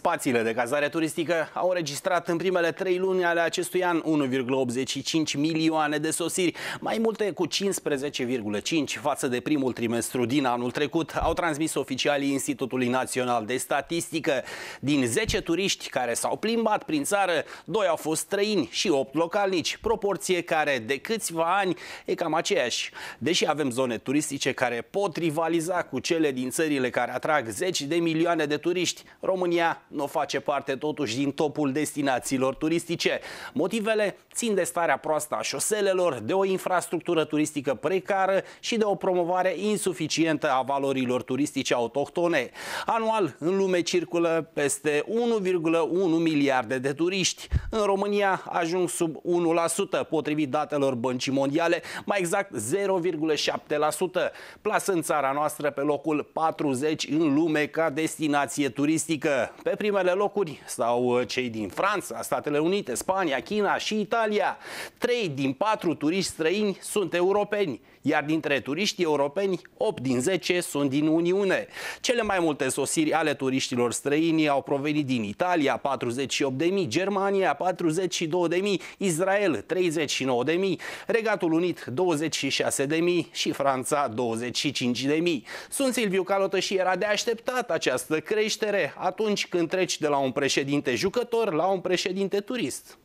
Spațiile de cazare turistică au înregistrat în primele trei luni ale acestui an 1,85 milioane de sosiri, mai multe cu 15,5 față de primul trimestru din anul trecut, au transmis oficialii Institutului Național de Statistică. Din 10 turiști care s-au plimbat prin țară, 2 au fost străini și 8 localnici, proporție care de câțiva ani e cam aceeași. Deși avem zone turistice care pot rivaliza cu cele din țările care atrag 10 de milioane de turiști, România nu face parte totuși din topul destinațiilor turistice. Motivele țin de starea proastă a șoselelor, de o infrastructură turistică precară și de o promovare insuficientă a valorilor turistice autohtone. Anual, în lume circulă peste 1,1 miliarde de turiști. În România ajung sub 1%, potrivit datelor Băncii Mondiale, mai exact 0,7%, plasând țara noastră pe locul 40 în lume ca destinație turistică. Pe primele locuri stau uh, cei din Franța, Statele Unite, Spania, China și Italia. Trei din patru turiști străini sunt europeni, iar dintre turiștii europeni, 8 din 10 sunt din Uniune. Cele mai multe sosiri ale turiștilor străini au provenit din Italia, 48.000, Germania, 42.000, Israel, 39.000, Regatul Unit, 26.000 și Franța, 25.000. Sunt Silviu Calotă și era de așteptat această creștere atunci când treci de la un președinte jucător la un președinte turist.